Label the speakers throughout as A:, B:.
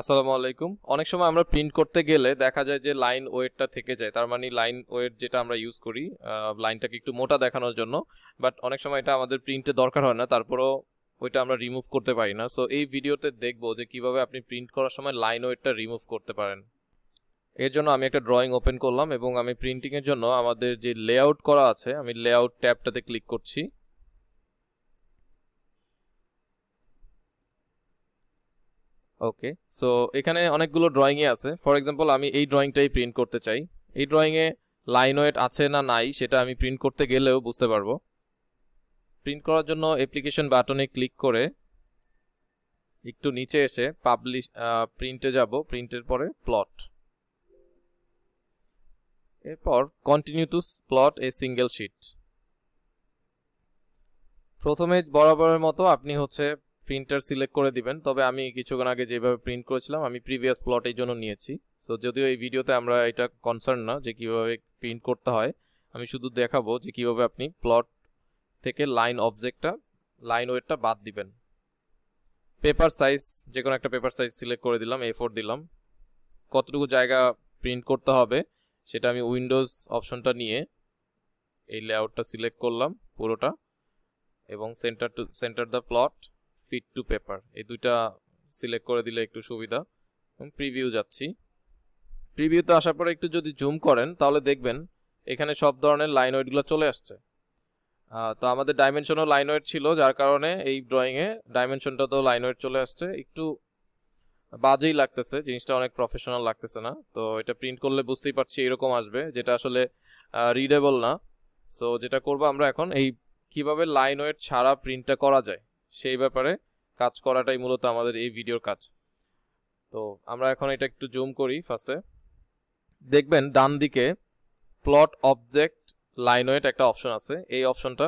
A: আসসালামু আলাইকুম অনেক সময় আমরা প্রিন্ট করতে গেলে দেখা যায় যে লাইন ওয়েটটা থেকে যায় তার মানে লাইন ওয়েট যেটা আমরা ইউজ করি লাইনটাকে একটু মোটা দেখানোর জন্য বাট অনেক সময় এটা আমাদের প্রিন্টে দরকার হয় না তারপরেও ওইটা আমরা রিমুভ করতে পারি না সো এই ভিডিওতে দেখবো যে কিভাবে আপনি প্রিন্ট করার সময় লাইন ওয়েটটা রিমুভ করতে পারেন এর জন্য আমি একটা ড্রয়িং ওপেন করলাম এবং আমি প্রিন্টিংয়ের জন্য আমাদের যে লে করা আছে আমি লে ট্যাবটাতে ক্লিক করছি ওকে সো এখানে অনেকগুলো ড্রয়িংয়ে আছে ফর এক্সাম্পল আমি এই ড্রয়িংটাই প্রিন্ট করতে চাই এই ড্রয়িংয়ে লাইন ওয়েট আছে না নাই সেটা আমি প্রিন্ট করতে গেলেও বুঝতে পারবো প্রিন্ট করার জন্য অ্যাপ্লিকেশন বাটনে ক্লিক করে একটু নিচে এসে পাবলিশ প্রিন্টে যাব প্রিন্টের পরে প্লট এরপর continue to plot a single sheet প্রথমে বরাবরের মতো আপনি হচ্ছে প্রিন্টার সিলেক্ট করে দিবেন তবে আমি কিছুক্ষণ আগে যেভাবে প্রিন্ট করেছিলাম আমি প্রিভিয়াস প্লটের জন্য নিয়েছি সো যদিও এই ভিডিওতে আমরা এটা কনসার্ন না যে কিভাবে প্রিন্ট করতে হয় আমি শুধু দেখাবো যে কিভাবে আপনি প্লট থেকে লাইন অবজেক্টটা লাইন ওয়েটটা বাদ দিবেন পেপার সাইজ যে কোনো একটা পেপার সাইজ সিলেক্ট করে দিলাম এ ফোর দিলাম কতটুকু জায়গা প্রিন্ট করতে হবে সেটা আমি উইন্ডোজ অপশনটা নিয়ে এই লেআউটটা সিলেক্ট করলাম পুরোটা এবং centre to centre the plot fit to paper এই দুইটা সিলেক্ট করে দিলে একটু সুবিধা প্রিভিউ যাচ্ছি প্রিভিউতে আসার পরে একটু যদি জুম করেন তাহলে দেখবেন এখানে সব ধরনের লাইন ওয়েটগুলো চলে আসছে তো আমাদের ডাইমেনশনও লাইন ওয়েট ছিল যার কারণে এই ড্রয়িংয়ে ডাইমেনশনটা তো লাইন ওয়েট চলে আসছে একটু বাজেই লাগতেছে জিনিসটা অনেক প্রফেশনাল লাগতেছে না তো এটা প্রিন্ট করলে বুঝতেই পারছি এরকম আসবে যেটা আসলে রিডেবল না সো যেটা করবো আমরা এখন এই কিভাবে লাইন ওয়েট ছাড়া প্রিন্টটা করা যায় সেই ব্যাপারে কাজ করাটাই মূলত আমাদের এই ভিডিওর কাজ তো আমরা এখন এটা একটু জুম করি ফার্স্টে দেখবেন ডান দিকে প্লট অবজেক্ট লাইনওয়েট একটা অপশন আছে এই অপশনটা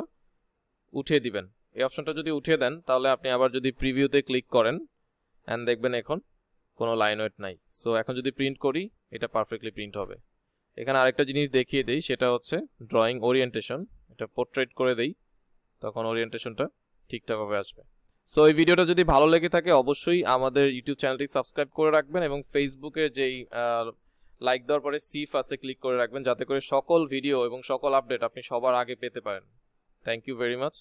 A: উঠিয়ে দিবেন এই অপশনটা যদি উঠিয়ে দেন তাহলে আপনি আবার যদি প্রিভিউতে ক্লিক করেন অ্যান্ড দেখবেন এখন কোনো লাইনওয়েট নাই সো এখন যদি প্রিন্ট করি এটা পারফেক্টলি প্রিন্ট হবে এখানে আরেকটা জিনিস দেখিয়ে দেই সেটা হচ্ছে ড্রয়িং ওরিয়েন্টেশন এটা পোর্ট্রেট করে দেই তখন ওরিয়েন্টেশনটা ঠিকঠাকভাবে আসবে সো এই ভিডিওটা যদি ভালো লেগে থাকে অবশ্যই আমাদের ইউটিউব চ্যানেলটি সাবস্ক্রাইব করে রাখবেন এবং ফেসবুকে যেই লাইক দেওয়ার পরে সি ফার্স্টে ক্লিক করে রাখবেন যাতে করে সকল ভিডিও এবং সকল আপডেট আপনি সবার আগে পেতে পারেন থ্যাংক ইউ ভেরি মাচ